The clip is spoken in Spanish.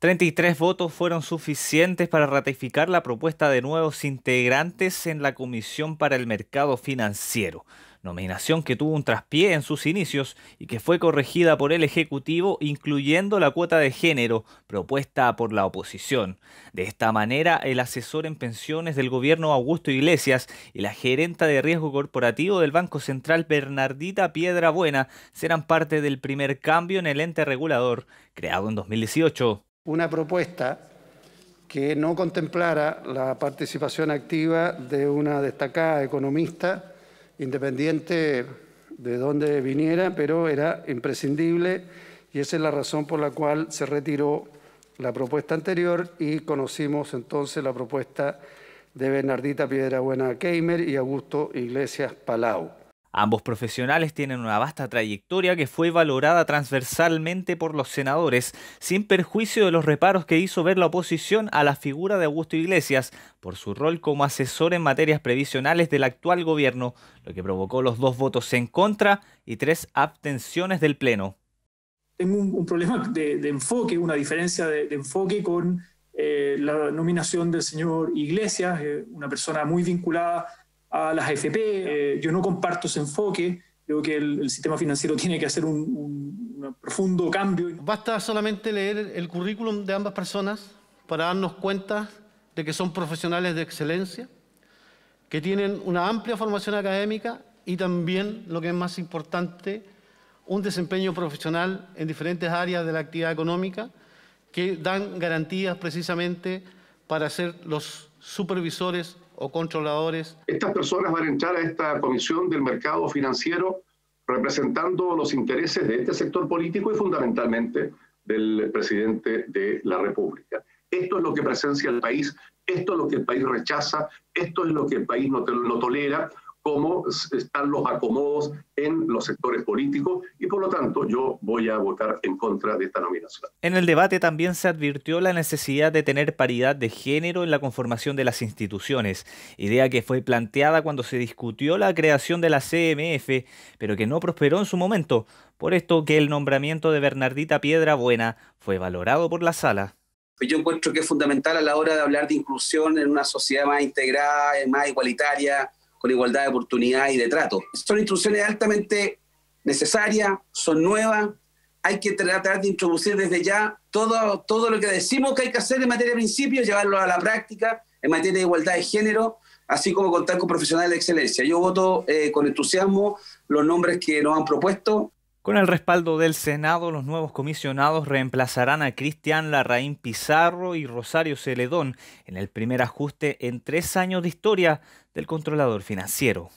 33 votos fueron suficientes para ratificar la propuesta de nuevos integrantes en la Comisión para el Mercado Financiero, nominación que tuvo un traspié en sus inicios y que fue corregida por el Ejecutivo, incluyendo la cuota de género propuesta por la oposición. De esta manera, el asesor en pensiones del gobierno Augusto Iglesias y la gerenta de riesgo corporativo del Banco Central Bernardita Piedra Buena serán parte del primer cambio en el ente regulador creado en 2018 una propuesta que no contemplara la participación activa de una destacada economista independiente de dónde viniera, pero era imprescindible y esa es la razón por la cual se retiró la propuesta anterior y conocimos entonces la propuesta de Bernardita Buena Keimer y Augusto Iglesias Palau. Ambos profesionales tienen una vasta trayectoria que fue valorada transversalmente por los senadores, sin perjuicio de los reparos que hizo ver la oposición a la figura de Augusto Iglesias por su rol como asesor en materias previsionales del actual gobierno, lo que provocó los dos votos en contra y tres abstenciones del Pleno. Tengo un, problema de, enfoque, una diferencia de, enfoque con eh, la nominación del señor Iglesias, eh, una persona muy vinculada a las AFP. Eh, yo no comparto ese enfoque. Creo que el, sistema financiero tiene que hacer un, profundo cambio. Basta solamente leer el currículum de ambas personas para darnos cuenta de que son profesionales de excelencia, que tienen una amplia formación académica y también, lo que es más importante, un desempeño profesional en diferentes áreas de la actividad económica que dan garantías precisamente para ser los supervisores controladores. Estas personas van a entrar a esta comisión del mercado financiero representando los intereses de este sector político y fundamentalmente del presidente de la República. Esto es lo que presencia el país, esto es lo que el país rechaza, esto es lo que el país no, no tolera, cómo están los acomodos en los sectores políticos y por lo tanto yo voy a votar en contra de esta nominación. En el debate también se advirtió la necesidad de tener paridad de género en la conformación de las instituciones, idea que fue planteada cuando se discutió la creación de la CMF, pero que no prosperó en su momento, por esto que el nombramiento de Bernardita Piedra Buena fue valorado por la sala yo encuentro que es fundamental a la hora de hablar de inclusión en una sociedad más integrada, más igualitaria, con igualdad de oportunidad y de trato. Son instrucciones altamente necesarias, son nuevas, hay que tratar de introducir desde ya todo, todo lo que decimos que hay que hacer en materia de principios, llevarlo a la práctica en materia de igualdad de género, así como contar con profesionales de excelencia. Yo voto eh, con entusiasmo los nombres que nos han propuesto. Con el respaldo del Senado, los nuevos comisionados reemplazarán a Cristian Larraín Pizarro y Rosario Celedón en el primer ajuste en tres años de historia del controlador financiero.